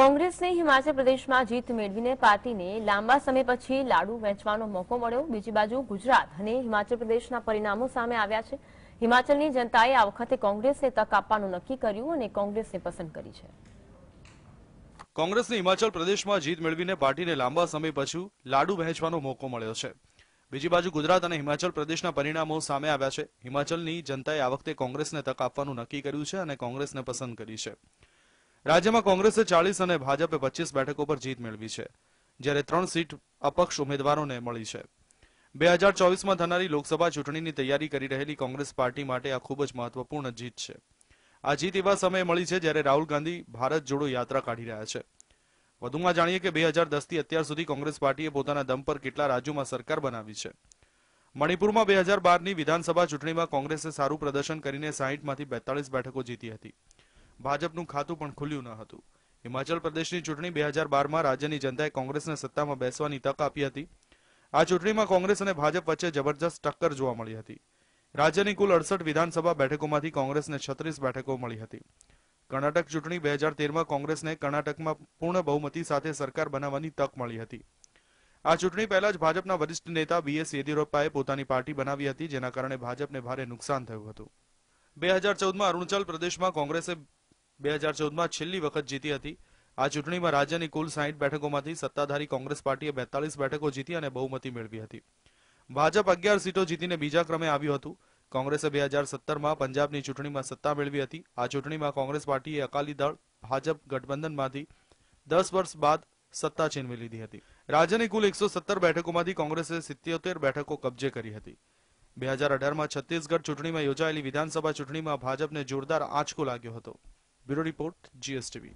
કોંગ્રેસને હિમાચલ પ્રદેશમાં જીત મેળવીને પાર્ટીને લાંબા સમય પછી લાડુ વહેંચવાનો મોકો મળ્યો બીજી બાજુ ગુજરાત અને હિમાચલ પ્રદેશના પરિણામો સામે આવ્યા છે હિમાચલની જનતાએ આ વખતે કોંગ્રેસને તક આપવાનું નક્કી કર્યું અને કોંગ્રેસને પસંદ કરી છે કોંગ્રેસને હિમાચલ પ્રદેશમાં જીત મેળવીને પાર્ટીને લાંબા સમય પછી લાડુ વહેંચવાનો મોકો મળ્યો છે બીજી બાજુ ગુજરાત અને હિમાચલ પ્રદેશના પરિણામો સામે આવ્યા છે હિમાચલની જનતાએ આ વખતે કોંગ્રેસને તક આપવાનું નક્કી કર્યું છે અને કોંગ્રેસને પસંદ કરી છે રાજ્યમાં કોંગ્રેસે ચાલીસ અને ભાજપે પચીસ બેઠકો પર જીત મેળવી છે જ્યારે ત્રણ સીટ અપક્ષ ઉમેદવારોને મળી છે બે હજાર ચોવીસમાં થનારી લોકસભા ચૂંટણીની તૈયારી કરી રહેલી કોંગ્રેસ પાર્ટી માટે આ ખૂબ જ મહત્વપૂર્ણ જીત છે આ જીત એવા સમયે મળી છે જ્યારે રાહુલ ગાંધી ભારત જોડો યાત્રા કાઢી રહ્યા છે વધુમાં જાણીએ કે બે હજાર દસથી અત્યાર સુધી કોંગ્રેસ પાર્ટીએ પોતાના દમ પર કેટલા રાજ્યોમાં સરકાર બનાવી છે મણિપુરમાં બે હજાર બારની વિધાનસભા ચૂંટણીમાં કોંગ્રેસે સારું પ્રદર્શન કરીને સાહીઠમાંથી બેતાળીસ બેઠકો જીતી હતી ભાજપનું ખાતું પણ ખુલ્યું ન હતું હિમાચલ પ્રદેશની ચૂંટણી બે હજાર બારમાં રાજ્યની જનતાએ કોંગ્રેસને સત્તામાં બેસવાની તક આપી હતી આ ચૂંટણીમાં કોંગ્રેસ અને ભાજપ વચ્ચે જબરજસ્ત ટક્કર જોવા મળી હતી રાજ્યની કુલ અડસઠ વિધાનસભા બેઠકોમાંથી કોંગ્રેસને છત્રીસ બેઠકો મળી હતી કર્ણાટક ચૂંટણી બે હજાર તેરમાં કોંગ્રેસને કર્ણાટકમાં પૂર્ણ બહુમતી સાથે સરકાર બનાવવાની તક મળી હતી આ ચૂંટણી પહેલા જ ભાજપના વરિષ્ઠ નેતા બીએસ યેદિયુરપ્પાએ પોતાની પાર્ટી બનાવી હતી જેના કારણે ભાજપને ભારે નુકસાન થયું હતું બે હજાર ચૌદમાં અરુણાચલ પ્રદેશમાં કોંગ્રેસે બે હજાર ચૌદમાં છેલ્લી વખત જીતી હતી આ ચૂંટણીમાં રાજ્યની કુલ સાહીઠ બેઠકોમાંથી સત્તાધારી કોંગ્રેસ પાર્ટીએ બેતાલીસ બેઠકો જીતી અને બહુમતી મેળવી હતી ભાજપ અગિયાર સીટો જીતીને બીજા ક્રમે આવ્યું હતું કોંગ્રેસે બે હજાર સત્તરમાં પંજાબની ચૂંટણીમાં સત્તા મેળવી હતી આ ચૂંટણીમાં કોંગ્રેસ પાર્ટીએ અકાલી દળ ભાજપ ગઠબંધનમાંથી દસ વર્ષ બાદ સત્તા છીનવી લીધી હતી રાજ્યની કુલ એકસો સત્તર બેઠકોમાંથી કોંગ્રેસે સિત્યોતેર બેઠકો કબજે કરી હતી બે હજાર અઢારમાં છત્તીસગઢ ચૂંટણીમાં યોજાયેલી વિધાનસભા ચૂંટણીમાં ભાજપને જોરદાર આંચકો લાગ્યો હતો ব্যুরো রিপোর্ট জিএসটিভি